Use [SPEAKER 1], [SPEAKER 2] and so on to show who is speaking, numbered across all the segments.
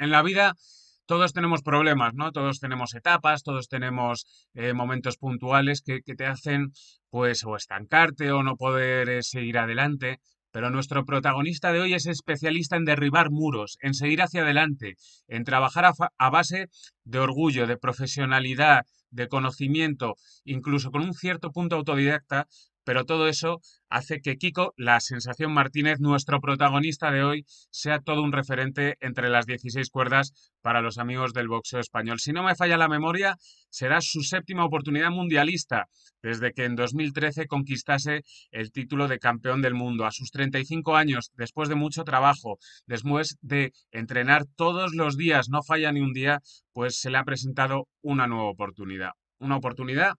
[SPEAKER 1] En la vida todos tenemos problemas, ¿no? Todos tenemos etapas, todos tenemos eh, momentos puntuales que, te hacen, pues, o estancarte o no poder eh, seguir adelante. Pero nuestro protagonista de hoy es especialista en derribar muros, en seguir hacia adelante, en trabajar a base de orgullo, de profesionalidad, de conocimiento, incluso con un cierto punto autodidacta, pero todo eso hace que Kiko, la sensación Martínez, nuestro protagonista de hoy, sea todo un referente entre las 16 cuerdas para los amigos del boxeo español. Si no me falla la memoria, será su séptima oportunidad mundialista desde que en 2013 conquistase el título de campeón del mundo. A sus 35 años, después de mucho trabajo, después de entrenar todos los días, no falla ni un día, pues se le ha presentado una nueva oportunidad. Una oportunidad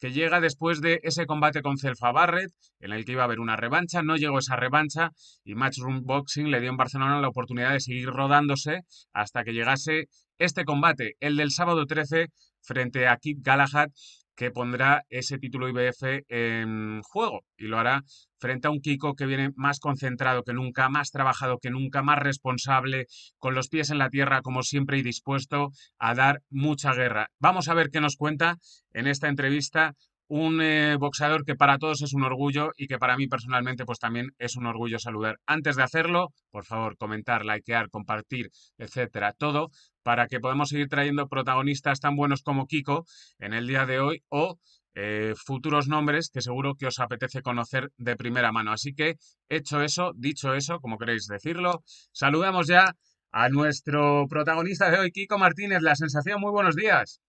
[SPEAKER 1] que llega después de ese combate con Celfa Barrett, en el que iba a haber una revancha, no llegó esa revancha y Matchroom Boxing le dio en Barcelona la oportunidad de seguir rodándose hasta que llegase este combate, el del sábado 13 frente a Kip Galahad, que pondrá ese título IBF en juego y lo hará frente a un Kiko que viene más concentrado que nunca, más trabajado que nunca, más responsable, con los pies en la tierra como siempre y dispuesto a dar mucha guerra. Vamos a ver qué nos cuenta en esta entrevista un eh, boxeador que para todos es un orgullo y que para mí personalmente pues también es un orgullo saludar. Antes de hacerlo, por favor, comentar, likear, compartir, etcétera, todo para que podamos seguir trayendo protagonistas tan buenos como Kiko en el día de hoy o eh, futuros nombres que seguro que os apetece conocer de primera mano. Así que, hecho eso, dicho eso, como queréis decirlo, saludamos ya a nuestro protagonista de hoy, Kiko Martínez, La Sensación. Muy buenos días.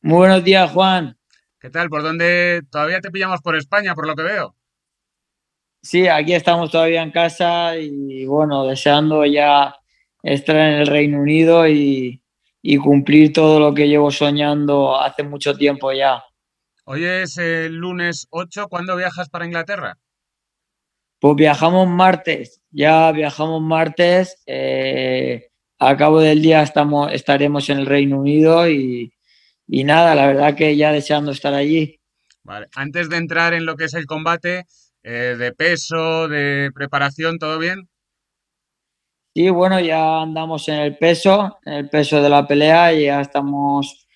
[SPEAKER 2] Muy buenos días, Juan.
[SPEAKER 1] ¿Qué tal? ¿Por dónde? Todavía te pillamos por España, por lo que veo.
[SPEAKER 2] Sí, aquí estamos todavía en casa y bueno, deseando ya estar en el Reino Unido y, cumplir todo lo que llevo soñando
[SPEAKER 1] hace mucho tiempo ya. Hoy es el lunes 8, ¿cuándo viajas para Inglaterra?
[SPEAKER 2] Pues viajamos martes, ya viajamos martes, eh, a cabo del día estamos, estaremos en el Reino Unido y, nada, la verdad que ya deseando estar allí.
[SPEAKER 1] Vale. Antes de entrar en lo que es el combate, eh, de peso, de preparación, ¿todo bien?
[SPEAKER 2] y bueno, ya andamos en el peso, en el peso de la pelea, y ya estamos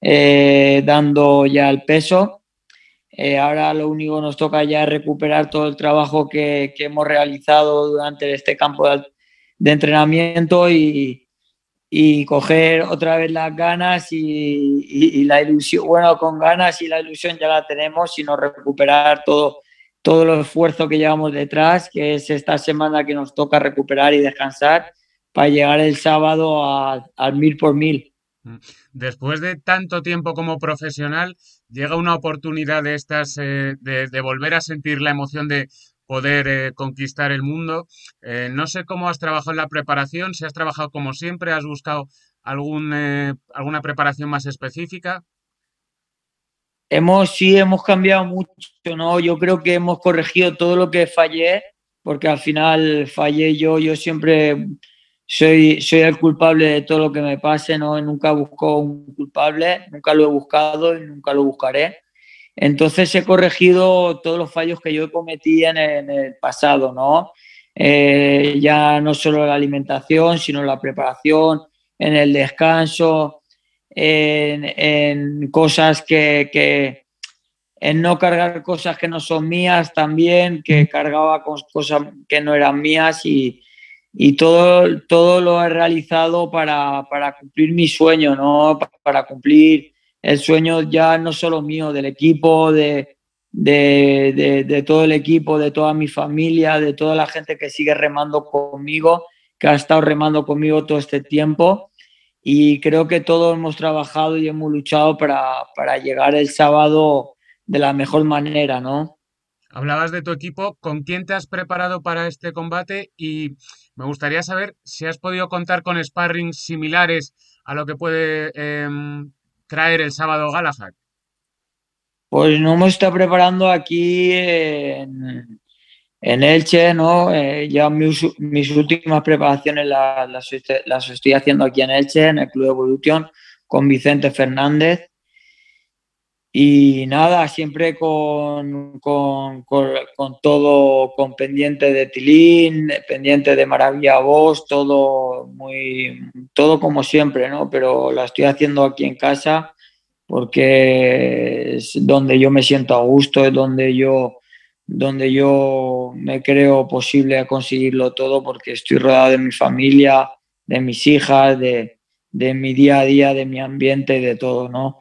[SPEAKER 2] eh, dando ya el peso. Eh, ahora lo único que nos toca ya es recuperar todo el trabajo que, hemos realizado durante este campo de, entrenamiento y, coger otra vez las ganas y, la ilusión, bueno, con ganas y la ilusión ya la tenemos, sino recuperar todo, todo el esfuerzo que llevamos detrás, que es esta semana que nos toca recuperar y descansar para llegar el sábado al mil por mil.
[SPEAKER 1] Mm. Después de tanto tiempo como profesional, llega una oportunidad de estas eh, de, volver a sentir la emoción de poder eh, conquistar el mundo. Eh, no sé cómo has trabajado en la preparación, si has trabajado como siempre, has buscado algún, alguna preparación más específica
[SPEAKER 2] hemos, sí, hemos cambiado mucho, ¿no? Yo creo que hemos corregido todo lo que fallé, porque al final fallé yo, yo siempre soy, soy el culpable de todo lo que me pase, ¿no? Nunca busco un culpable, nunca lo he buscado y nunca lo buscaré. Entonces he corregido todos los fallos que yo cometí en el, en el pasado, ¿no? Eh, ya no solo la alimentación, sino la preparación, en el descanso, en, cosas que, en no cargar cosas que no son mías también, que cargaba con cosas que no eran mías y, todo, todo lo he realizado para, cumplir mi sueño, ¿no? Para cumplir el sueño ya no solo mío, del equipo, de, todo el equipo, de toda mi familia, de toda la gente que sigue remando conmigo, que ha estado remando conmigo todo este tiempo y creo que todos hemos trabajado y hemos luchado para, llegar el sábado de la mejor manera, ¿no?
[SPEAKER 1] Hablabas de tu equipo, ¿con quién te has preparado para este combate? Y me gustaría saber si has podido contar con sparring similares a lo que puede em, traer el sábado Galahad.
[SPEAKER 2] Pues no me está preparando aquí en, en Elche, ¿no? Eh, ya mis, últimas preparaciones las, las, estoy haciendo aquí en Elche, en el Club Evolution, con Vicente Fernández. Y nada, siempre con, con, con, todo, con pendiente de Tilín, pendiente de Maravilla Voz, todo muy, todo como siempre, ¿no? Pero la estoy haciendo aquí en casa porque es donde yo me siento a gusto, es donde yo donde yo me creo posible conseguirlo todo porque estoy rodeado de mi familia, de mis hijas, de, mi día a día, de mi ambiente, de todo, ¿no?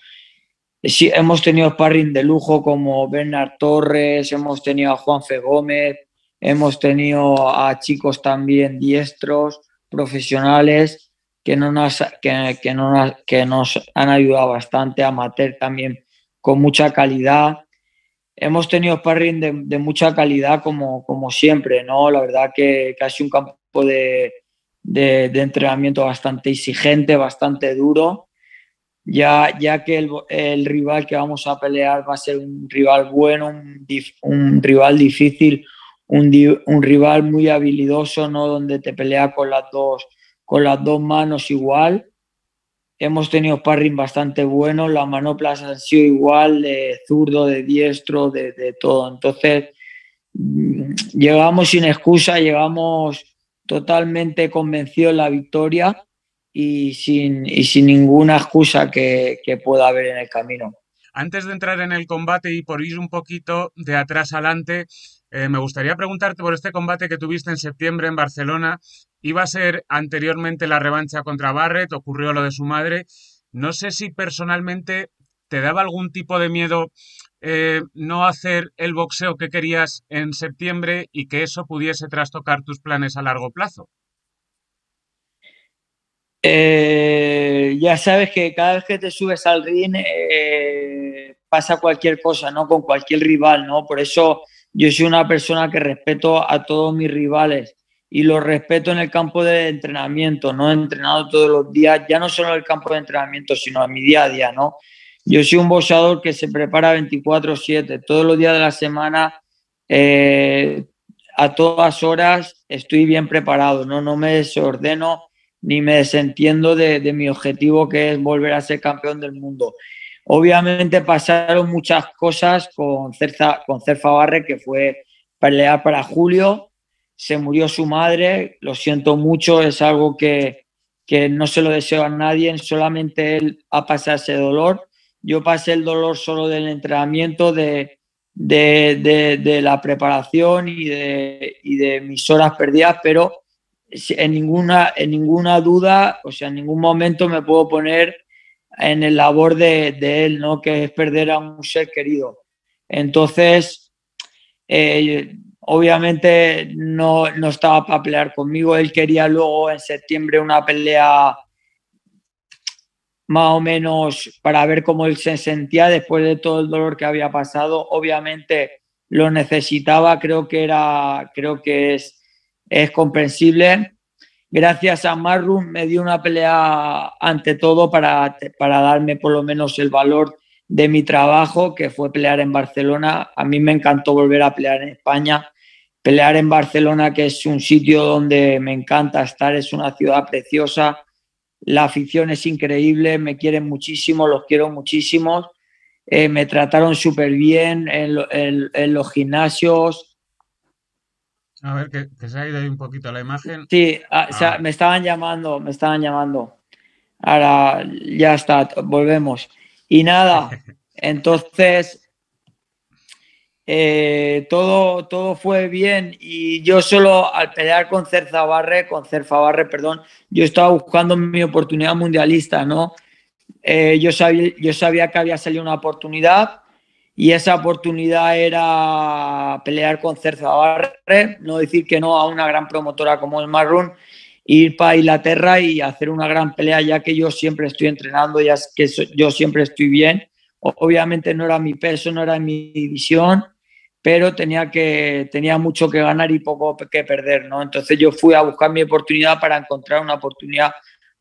[SPEAKER 2] Sí, hemos tenido sparring de lujo como Bernard Torres, hemos tenido a Juan Fe Gómez, hemos tenido a chicos también diestros, profesionales, que, nos, han ayudado bastante, a amateur también con mucha calidad hemos tenido sparring de, mucha calidad como, como, siempre, ¿no? La verdad que, casi ha sido un campo de, de, entrenamiento bastante exigente, bastante duro, ya, ya que el, el, rival que vamos a pelear va a ser un rival bueno, un, rival difícil, un, un, rival muy habilidoso, ¿no? Donde te pelea con las dos, con las dos manos igual hemos tenido parring bastante bueno, las manoplas han sido igual, de zurdo, de diestro, de, todo. Entonces, mm, llegamos sin excusa, llegamos totalmente convencidos en la victoria y sin, sin ninguna excusa que, pueda haber en
[SPEAKER 1] el camino. Antes de entrar en el combate y por ir un poquito de atrás adelante, eh, me gustaría preguntarte por este combate que tuviste en septiembre en Barcelona, Iba a ser anteriormente la revancha contra Barrett, ocurrió lo de su madre. No sé si personalmente te daba algún tipo de miedo eh, no hacer el boxeo que querías en septiembre y que eso pudiese trastocar tus planes a largo plazo.
[SPEAKER 2] Eh, ya sabes que cada vez que te subes al ring eh, pasa cualquier cosa, ¿no? Con cualquier rival, ¿no? Por eso yo soy una persona que respeto a todos mis rivales y lo respeto en el campo de entrenamiento, ¿no? He entrenado todos los días, ya no solo en el campo de entrenamiento, sino en mi día a día, ¿no? Yo soy un boxeador que se prepara 24/7, todos los días de la semana, eh, a todas horas estoy bien preparado, ¿no? No me desordeno ni me desentiendo de, mi objetivo que es volver a ser campeón del mundo. Obviamente pasaron muchas cosas con Cerfa, con Cerfa Barre, que fue pelear para julio, se murió su madre, lo siento mucho, es algo que, no se lo deseo a nadie, solamente él ha pasado ese dolor. Yo pasé el dolor solo del entrenamiento, de, la preparación y de, y de mis horas perdidas, pero en ninguna, en ninguna duda, o sea, en ningún momento me puedo poner en el labor de, él, ¿no? Que es perder a un ser querido. Entonces, eh, obviamente no, estaba para pelear conmigo. Él quería luego en septiembre una pelea más o menos para ver cómo él se sentía después de todo el dolor que había pasado. Obviamente lo necesitaba, creo que era, creo que es, comprensible. Gracias a Marrum me dio una pelea ante todo para, para darme por lo menos el valor de mi trabajo, que fue pelear en Barcelona. A mí me encantó volver a pelear en España pelear en Barcelona, que es un sitio donde me encanta estar, es una ciudad preciosa, la afición es increíble, me quieren muchísimo, los quiero muchísimo, eh, me trataron súper bien en, los gimnasios.
[SPEAKER 1] A ver, que, se ha ido un poquito la imagen.
[SPEAKER 2] Sí, ah, ah. me estaban llamando, me estaban llamando. Ahora ya está, volvemos. Y nada, entonces eh, todo, todo fue bien y yo solo al pelear con barre con Cerfabarre perdón, yo estaba buscando mi oportunidad mundialista, ¿no? Eh, yo, sabía, yo sabía que había salido una oportunidad y esa oportunidad era pelear con barre no decir que no a una gran promotora como el Marrón, ir para Inglaterra y hacer una gran pelea, ya que yo siempre estoy entrenando, ya que yo siempre estoy bien Obviamente no era mi peso, no era mi visión, pero tenía, que, tenía mucho que ganar y poco que perder, ¿no? Entonces yo fui a buscar mi oportunidad para encontrar una oportunidad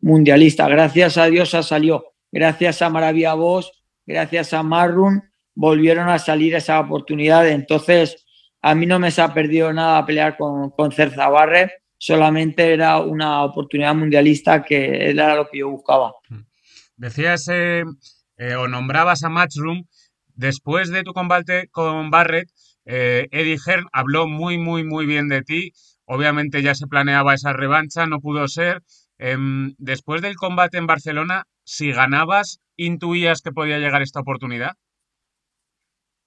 [SPEAKER 2] mundialista. Gracias a Dios ha salió. Gracias a Maravilla Vos, gracias a Marrun, volvieron a salir esa oportunidad Entonces, a mí no me se ha perdido nada pelear con, con Cerzabarre, solamente era una oportunidad mundialista que era lo que yo buscaba.
[SPEAKER 1] Decías eh, eh, o nombrabas a Matchroom, después de tu combate con Barrett, eh, Eddie Hearn habló muy, muy, muy bien de ti. Obviamente ya se planeaba esa revancha, no pudo ser. Em, después del combate en Barcelona, si ganabas, ¿intuías que podía llegar esta oportunidad?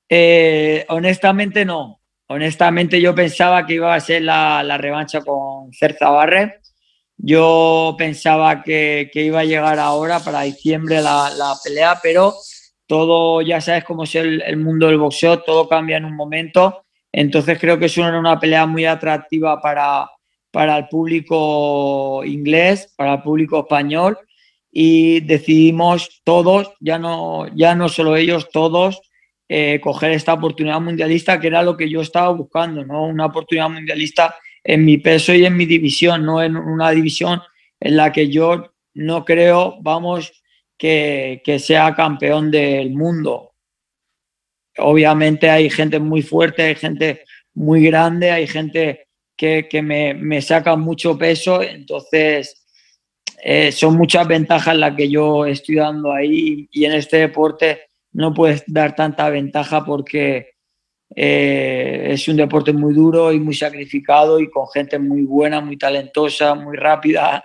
[SPEAKER 1] Eh, honestamente no.
[SPEAKER 2] Honestamente yo pensaba que iba a ser la, la revancha con Cerza Barrett yo pensaba que, iba a llegar ahora para diciembre la, pelea, pero todo, ya sabes cómo es el, mundo del boxeo, todo cambia en un momento. Entonces creo que es una, una pelea muy atractiva para, el público inglés, para el público español y decidimos todos, ya no, ya no solo ellos, todos, eh, coger esta oportunidad mundialista que era lo que yo estaba buscando, ¿no? Una oportunidad mundialista en mi peso y en mi división, no en una división en la que yo no creo, vamos, que, sea campeón del mundo. Obviamente hay gente muy fuerte, hay gente muy grande, hay gente que, me, saca mucho peso, entonces eh, son muchas ventajas las que yo estoy dando ahí y en este deporte no puedes dar tanta ventaja porque eh, es un deporte muy duro y muy sacrificado y con gente muy buena, muy talentosa, muy rápida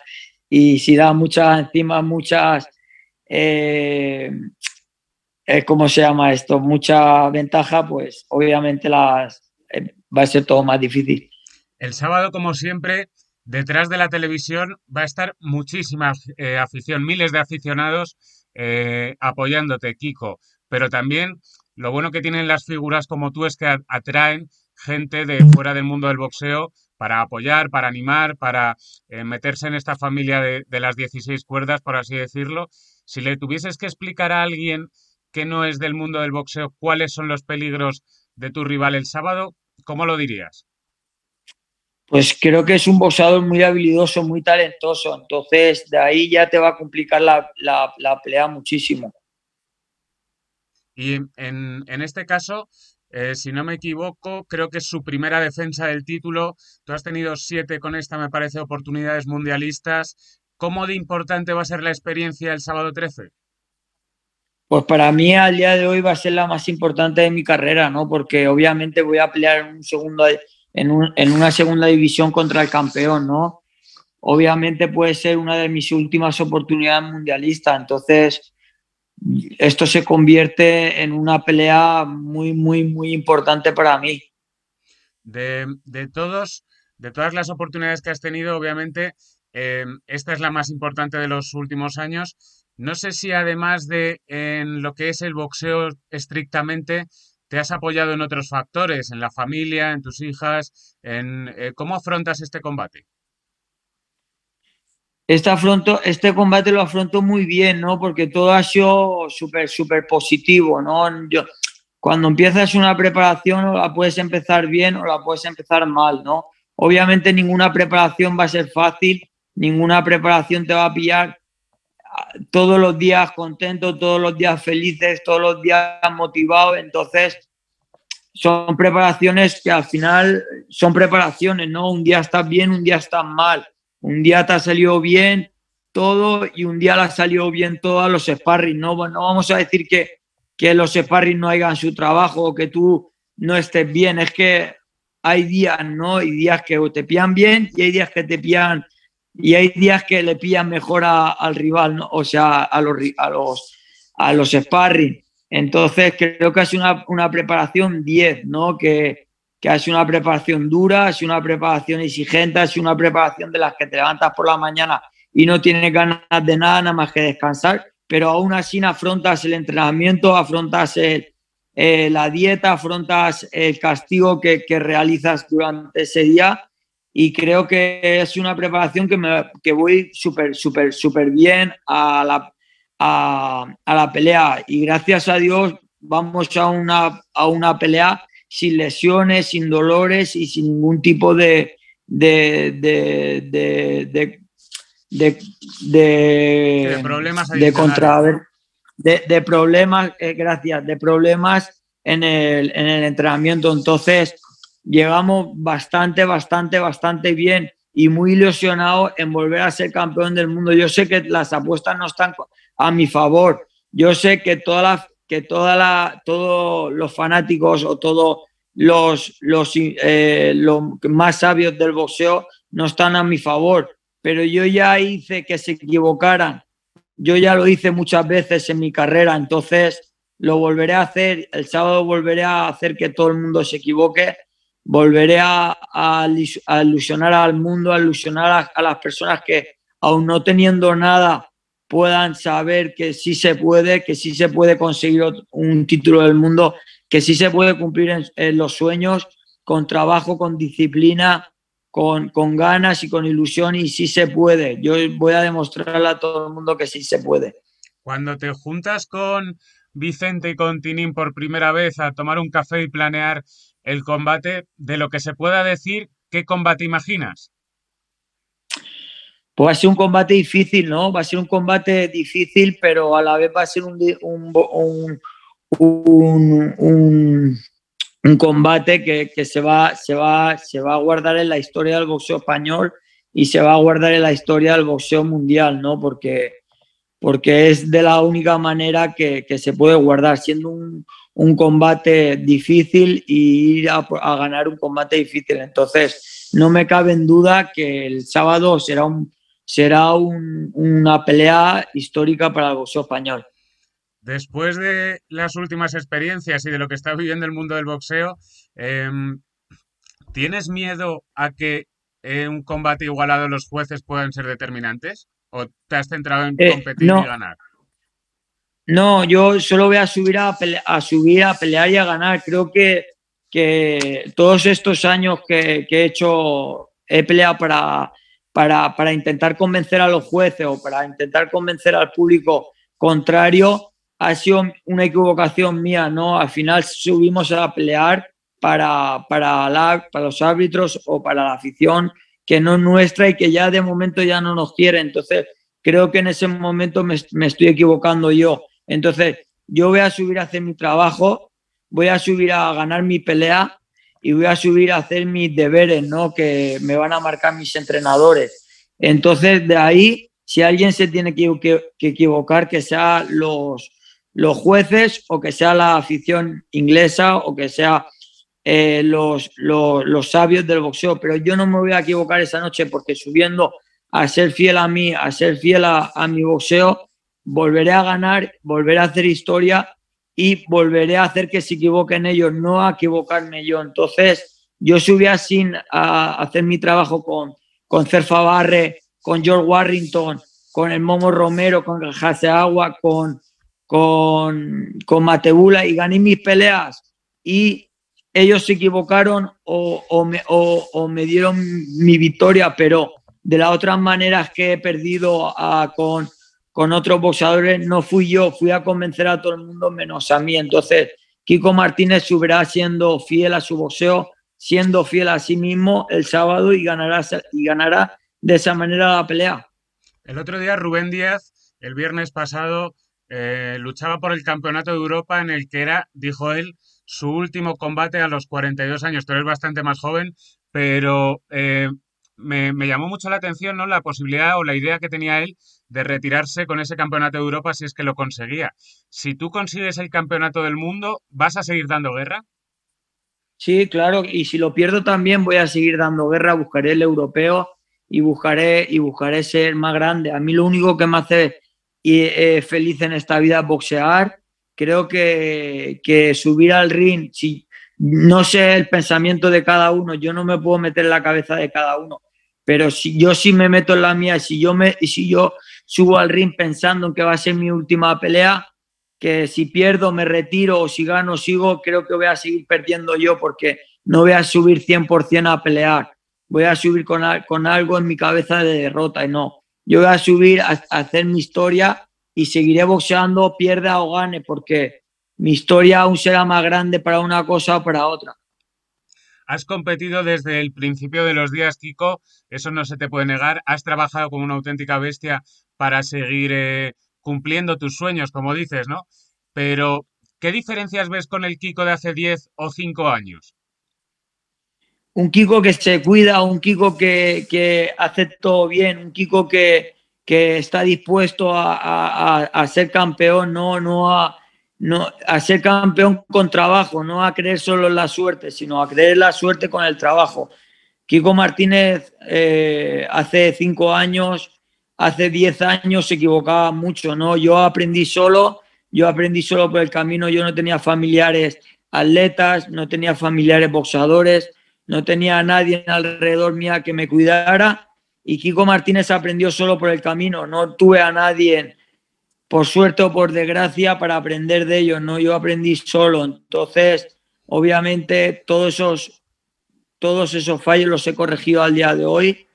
[SPEAKER 2] y si da muchas, encima muchas, eh, eh, ¿cómo se llama esto? Mucha ventaja, pues obviamente las, eh, va a ser todo más difícil.
[SPEAKER 1] El sábado, como siempre, detrás de la televisión va a estar muchísima afición, miles de aficionados apoyándote, Kiko, pero también lo bueno que tienen las figuras como tú es que atraen gente de fuera del mundo del boxeo para apoyar, para animar, para eh, meterse en esta familia de, las 16 cuerdas, por así decirlo. Si le tuvieses que explicar a alguien que no es del mundo del boxeo cuáles son los peligros de tu rival el sábado, ¿cómo lo dirías?
[SPEAKER 2] Pues creo que es un boxeador muy habilidoso, muy
[SPEAKER 1] talentoso,
[SPEAKER 2] entonces de ahí ya te va a complicar la pelea muchísimo.
[SPEAKER 1] Y en, en este caso, eh, si no me equivoco, creo que es su primera defensa del título. Tú has tenido siete con esta, me parece, oportunidades mundialistas. ¿Cómo de importante va a ser la experiencia el sábado 13?
[SPEAKER 2] Pues para mí al día de hoy va a ser la más importante de mi carrera, ¿no? Porque obviamente voy a pelear un segundo, en, en una segunda división contra el campeón, ¿no? Obviamente puede ser una de mis últimas oportunidades mundialistas, entonces esto se convierte en una pelea muy, muy, muy importante para mí.
[SPEAKER 1] De, todos, de todas las oportunidades que has tenido, obviamente, em, esta es la más importante de los últimos años. No sé si además de en lo que es el boxeo estrictamente, te has apoyado en otros factores, en la familia, en tus hijas, en eh, cómo afrontas este combate
[SPEAKER 2] este, afronto, este combate lo afronto muy bien, ¿no? Porque todo ha sido súper, súper positivo, ¿no? cuando empiezas una preparación la puedes empezar bien o la puedes empezar mal, ¿no? Obviamente ninguna preparación va a ser fácil, ninguna preparación te va a pillar ah, todos los días contentos, todos los días felices, todos los días motivados, entonces son preparaciones que al final son preparaciones, ¿no? Un día estás bien, un día estás mal un día te ha salido bien todo y un día la salido bien todos los sparring. No, no vamos a decir que, los sparring no hagan su trabajo o que tú no estés bien. Es que hay días, ¿no? Hay días que te pillan bien y hay días que te pillan y hay días que le pillan mejor al rival, o sea, a los, a los, a los sparring. Entonces creo que es una, una preparación 10, ¿no? Que, que es una preparación dura, es una preparación exigente, es una preparación de las que te levantas por la mañana y no tienes ganas de nada, nada más que descansar, pero aún así afrontas el entrenamiento, afrontas eh, la dieta, afrontas el castigo que, realizas durante ese día y creo que es una preparación que, me, voy súper, súper, súper bien a la, pelea y gracias a Dios vamos a a una pelea sin lesiones, sin dolores y sin ningún tipo de, de, de, de, de problemas de contra, de, problemas, eh, gracias, de problemas en el, en el entrenamiento. Entonces, llegamos bastante, bastante, bastante bien y muy ilusionado en volver a ser campeón del mundo. Yo sé que las apuestas no están a mi favor. Yo sé que todas las que todos los fanáticos o todos los, eh, más sabios del boxeo no están a mi favor, pero yo ya hice que se equivocaran. Yo ya lo hice muchas veces en mi carrera, entonces lo volveré a hacer. El sábado volveré a hacer que todo el mundo se equivoque, volveré a, ilusionar al mundo, a ilusionar a las personas que, aún no teniendo nada, puedan saber que sí se puede, que sí se puede conseguir un título del mundo, que sí se puede cumplir en, los sueños con trabajo, con disciplina, con, con, ganas y con ilusión y sí se puede. Yo voy a demostrarle a todo el mundo que sí se puede.
[SPEAKER 1] Cuando te juntas con Vicente y con Tinín por primera vez a tomar un café y planear el combate, de lo que se pueda decir, ¿qué combate imaginas?
[SPEAKER 2] Pues va a ser un combate difícil, ¿no? Va a ser un combate difícil,
[SPEAKER 1] pero a la vez va a ser un, un,
[SPEAKER 2] combate que, se, va, se, va, se va a guardar en la historia del boxeo español y se va a guardar en la historia del boxeo mundial, ¿no? Porque, porque es de la única manera que, se puede guardar, siendo un, combate difícil y ir a, a, ganar un combate difícil. Entonces, no me cabe en duda que el sábado será un, será una pelea histórica para el boxeo español.
[SPEAKER 1] Después de las últimas experiencias y de lo que está viviendo el mundo del boxeo, em, ¿tienes miedo a que en eh, un combate igualado los jueces puedan ser determinantes? ¿O te has centrado en eh, competir y ganar?
[SPEAKER 2] No, yo solo voy a subir a, pelear y a ganar. Creo que, todos estos años que, que he hecho, he peleado para para, intentar convencer a los jueces o para intentar convencer al público contrario, ha sido una equivocación mía, ¿no? Al final subimos a pelear para, para, para los árbitros o para la afición que no es nuestra y que ya de momento ya no nos quiere. Entonces, creo que en ese momento me estoy equivocando yo. Entonces, yo voy a subir a hacer mi trabajo, voy a subir a ganar mi pelea y voy a subir a hacer mis deberes, ¿no? Que me van a marcar mis entrenadores. Entonces, de ahí, si alguien se tiene que, equivocar, que sea los, los jueces o que sea la afición inglesa o que sea eh, los, sabios del boxeo, pero yo no me voy a equivocar esa noche porque subiendo a ser fiel a mí, a ser fiel a mi boxeo, volveré a ganar, volveré a hacer historia y volveré a hacer que se equivoquen ellos, no a equivocarme yo. Entonces, yo subía sin a hacer mi trabajo con, con Cerfa Barre, con George Warrington, con el Momo Romero, con el con, con, con Matebula y gané mis peleas. Y ellos se equivocaron o, o, me, dieron mi victoria, pero de las otras maneras que he perdido con, con otros boxeadores, no fui yo, fui a convencer a todo el mundo menos a mí. Entonces, Kiko Martínez subirá siendo fiel a su boxeo, siendo fiel a sí mismo el sábado y ganará, y ganará de esa manera la pelea.
[SPEAKER 1] El otro día Rubén Díaz, el viernes pasado, eh, luchaba por el Campeonato de Europa en el que era, dijo él, su último combate a los 42 años. Pero eres bastante más joven, pero eh, me, llamó mucho la atención ¿no? la posibilidad o la idea que tenía él de retirarse con ese campeonato de Europa si es que lo conseguía. Si tú consigues el campeonato del mundo, ¿vas a seguir dando guerra?
[SPEAKER 2] Sí, claro, y si lo pierdo también voy a seguir dando guerra, buscaré el europeo y buscaré, y buscaré ser más grande. A mí lo único que me hace eh, feliz en esta vida es boxear. Creo que, que subir al ring, si, no sé el pensamiento de cada uno, yo no me puedo meter en la cabeza de cada uno. Pero si yo sí me meto en la mía, si yo, me, si yo subo al ring pensando en que va a ser mi última pelea, que si pierdo me retiro o si gano sigo, creo que voy a seguir perdiendo yo porque no voy a subir 100% a pelear. Voy a subir con, algo en mi cabeza de derrota y no. Yo voy a subir a, a hacer mi historia y seguiré boxeando, pierda o gane, porque mi historia aún será más grande para una cosa o para otra.
[SPEAKER 1] Has competido desde el principio de los días, Kiko, eso no se te puede negar. Has trabajado como una auténtica bestia para seguir eh, cumpliendo tus sueños, como dices, ¿no? Pero, ¿qué diferencias ves con el Kiko de hace 10 o 5 años?
[SPEAKER 2] Un Kiko que se cuida, un Kiko que, que bien, un Kiko que, está dispuesto a, a, ser campeón, no, no a no, a ser campeón con trabajo, no a creer solo en la suerte, sino a creer la suerte con el trabajo. Kiko Martínez eh, hace cinco años, hace diez años se equivocaba mucho, ¿no? Yo aprendí solo, yo aprendí solo por el camino, yo no tenía familiares atletas, no tenía familiares boxadores, no tenía a nadie alrededor mía que me cuidara y Kiko Martínez aprendió solo por el camino, no tuve a nadie por suerte o por desgracia, para aprender de ellos, ¿no? Yo aprendí solo, entonces, obviamente, todos esos, todos esos fallos los he corregido al día de hoy.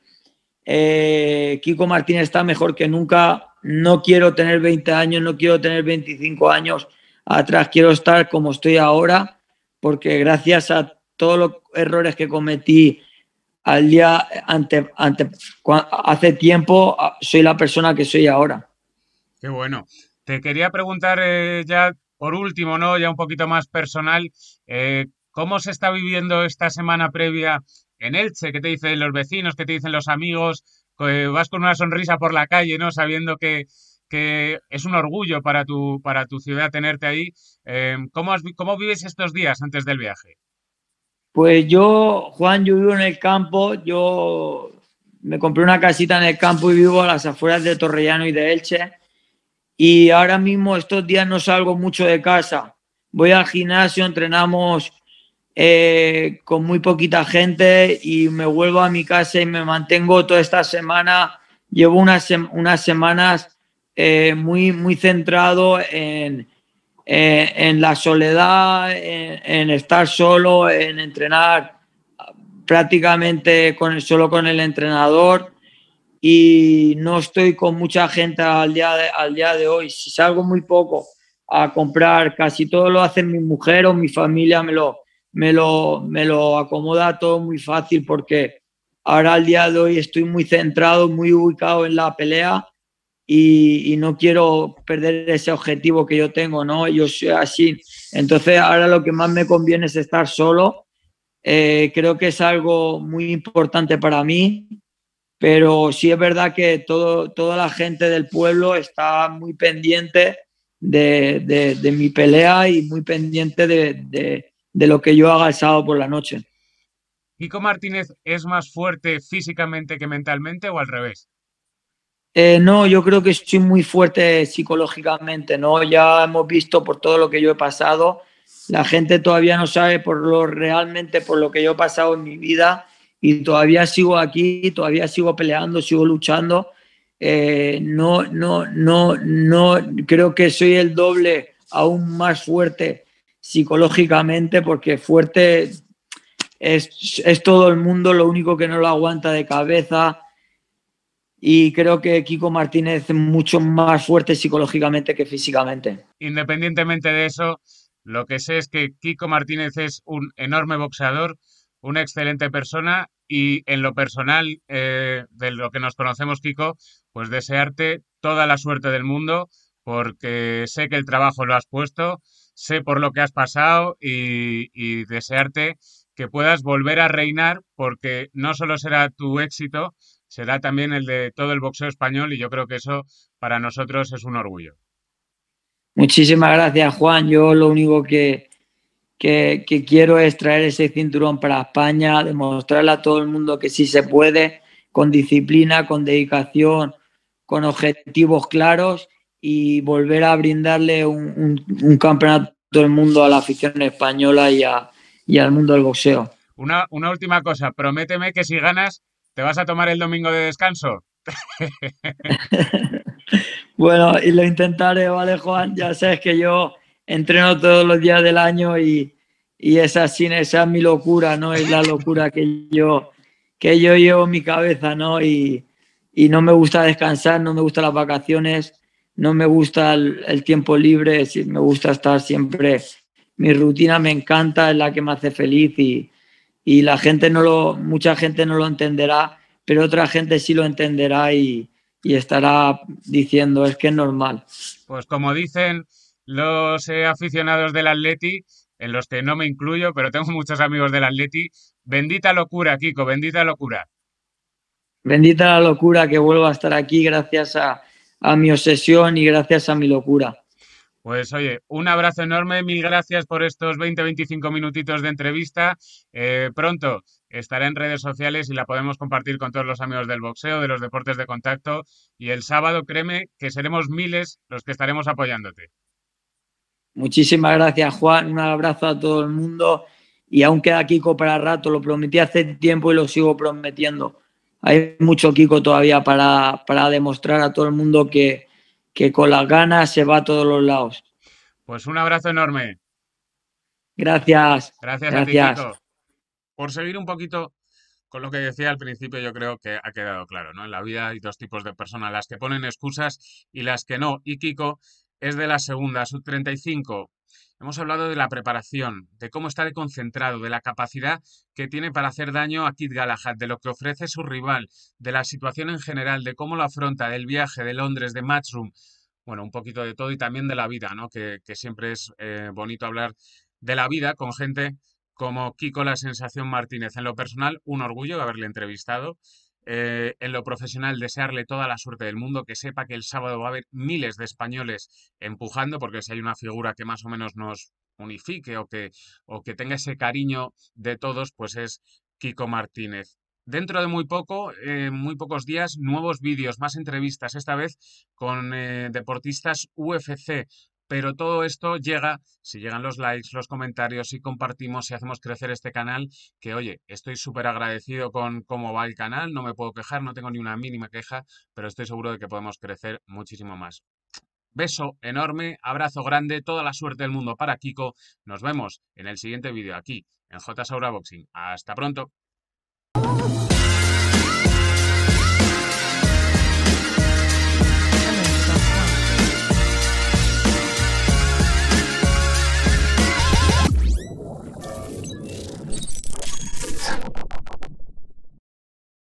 [SPEAKER 2] Eh, Kiko Martínez está mejor que nunca, no quiero tener 20 años, no quiero tener 25 años atrás, quiero estar como estoy ahora, porque gracias a todos los errores que cometí al día hace tiempo, soy la persona que soy ahora.
[SPEAKER 1] Qué bueno. Te quería preguntar eh, ya por último, ¿no? Ya un poquito más personal, eh, ¿cómo se está viviendo esta semana previa en Elche? ¿Qué te dicen los vecinos? ¿Qué te dicen los amigos? Eh, vas con una sonrisa por la calle, ¿no? Sabiendo que, es un orgullo para tu, para tu ciudad tenerte ahí. ¿Cómo vives estos días antes del viaje?
[SPEAKER 2] Pues yo, Juan, yo vivo en el campo, yo me compré una casita en el campo y vivo a las afueras de Torrellano y de Elche y ahora mismo estos días no salgo mucho de casa. Voy al gimnasio, entrenamos eh, con muy poquita gente y me vuelvo a mi casa y me mantengo toda esta semana. Llevo unas, semanas eh, muy, muy centrado en, eh, la soledad, en, estar solo, en entrenar prácticamente con, solo con el entrenador y no estoy con mucha gente al día de, al día de hoy. Si salgo muy poco a comprar, casi todo lo hacen mi mujer o mi familia, me lo, me lo, me lo acomoda todo muy fácil porque ahora al día de hoy estoy muy centrado, muy ubicado en la pelea y, y, no quiero perder ese objetivo que yo tengo, ¿no? Yo soy así. Entonces ahora lo que más me conviene es estar solo. Eh, creo que es algo muy importante para mí pero sí es verdad que toda la gente del pueblo está muy pendiente de, mi pelea y muy pendiente de, lo que yo haga el por la noche. ¿Kiko
[SPEAKER 1] Martínez es más fuerte físicamente que mentalmente o al revés?
[SPEAKER 2] Eh, no, yo creo que estoy muy fuerte psicológicamente, ¿no? Ya hemos visto por todo lo que yo he pasado, la gente todavía no sabe por lo realmente por lo que yo he pasado en mi vida y todavía sigo aquí, todavía sigo peleando, sigo luchando. Eh, no, no, no, no, creo que soy el doble aún más fuerte psicológicamente porque fuerte es, es, todo el mundo, lo único que no lo aguanta de cabeza. Y creo que Kiko Martínez es mucho más fuerte psicológicamente que físicamente.
[SPEAKER 1] Independientemente de eso, lo que sé es que Kiko Martínez es un enorme boxeador una excelente persona y en lo personal, eh, de lo que nos conocemos, Kiko, pues desearte toda la suerte del mundo porque sé que el trabajo lo has puesto, sé por lo que has pasado y, y desearte que puedas volver a reinar porque no solo será tu éxito, será también el de todo el boxeo español y yo creo que eso para nosotros es un orgullo.
[SPEAKER 2] Muchísimas gracias, Juan. Yo lo único que, que, quiero es traer ese cinturón para España, demostrarle a todo el mundo que sí se puede, con disciplina, con dedicación, con objetivos claros y volver a brindarle un, campeonato del mundo a la afición española y, al mundo del boxeo.
[SPEAKER 1] Una, una última cosa, prométeme que si ganas te vas a tomar el domingo de descanso.
[SPEAKER 2] bueno, y lo intentaré, ¿vale, Juan? Ya sabes que yo entreno todos los días del año y, y esa, esa es mi locura, ¿no? Es la locura que yo, que yo llevo en mi cabeza, ¿no? Y, y no me gusta descansar, no me gustan las vacaciones, no me gusta el, tiempo libre, me gusta estar siempre. Mi rutina me encanta, es la que me hace feliz y, y la gente no lo, mucha gente no lo entenderá, pero otra gente sí lo entenderá y, y estará diciendo, es que es normal.
[SPEAKER 1] Pues como dicen, los eh, aficionados del Atleti, en los que no me incluyo, pero tengo muchos amigos del Atleti. Bendita locura, Kiko, bendita locura.
[SPEAKER 2] Bendita la locura que vuelvo a estar aquí gracias a, mi obsesión y gracias a mi locura.
[SPEAKER 1] Pues oye, un abrazo enorme, mil gracias por estos 20-25 minutitos de entrevista. Eh, pronto estará en redes sociales y la podemos compartir con todos los amigos del boxeo, de los deportes de contacto. Y el sábado, créeme, que seremos miles los que estaremos apoyándote.
[SPEAKER 2] Muchísimas gracias, Juan. Un abrazo a todo el mundo. Y aún queda Kiko para rato. Lo prometí hace tiempo y lo sigo prometiendo. Hay mucho Kiko todavía para, demostrar a todo el mundo que, que con las ganas se va a todos los lados.
[SPEAKER 1] Pues un abrazo enorme.
[SPEAKER 2] Gracias.
[SPEAKER 1] Gracias, gracias. A Kiko. Por seguir un poquito con lo que decía al principio, yo creo que ha quedado claro, ¿no? En la vida hay dos tipos de personas, las que ponen excusas y las que no. Y Kiko es de la segunda, sub-35. Hemos hablado de la preparación, de cómo está de concentrado, de la capacidad que tiene para hacer daño a Kit Galahad, de lo que ofrece su rival, de la situación en general, de cómo lo afronta, del viaje de Londres, de Matchroom, bueno, un poquito de todo y también de la vida, ¿no? Que, siempre es eh, bonito hablar de la vida con gente como Kiko La Sensación Martínez. En lo personal, un orgullo haberle entrevistado eh, en lo profesional, desearle toda la suerte del mundo, que sepa que el sábado va a haber miles de españoles empujando, porque si hay una figura que más o menos nos unifique o que, o que tenga ese cariño de todos, pues es Kiko Martínez. Dentro de muy poco, eh, muy pocos días, nuevos vídeos, más entrevistas, esta vez con eh, deportistas UFC. Pero todo esto llega si llegan los likes, los comentarios, si compartimos, si hacemos crecer este canal, que oye, estoy súper agradecido con cómo va el canal, no me puedo quejar, no tengo ni una mínima queja, pero estoy seguro de que podemos crecer muchísimo más. Beso enorme, abrazo grande, toda la suerte del mundo para Kiko. Nos vemos en el siguiente vídeo aquí, en J Boxing. Hasta pronto.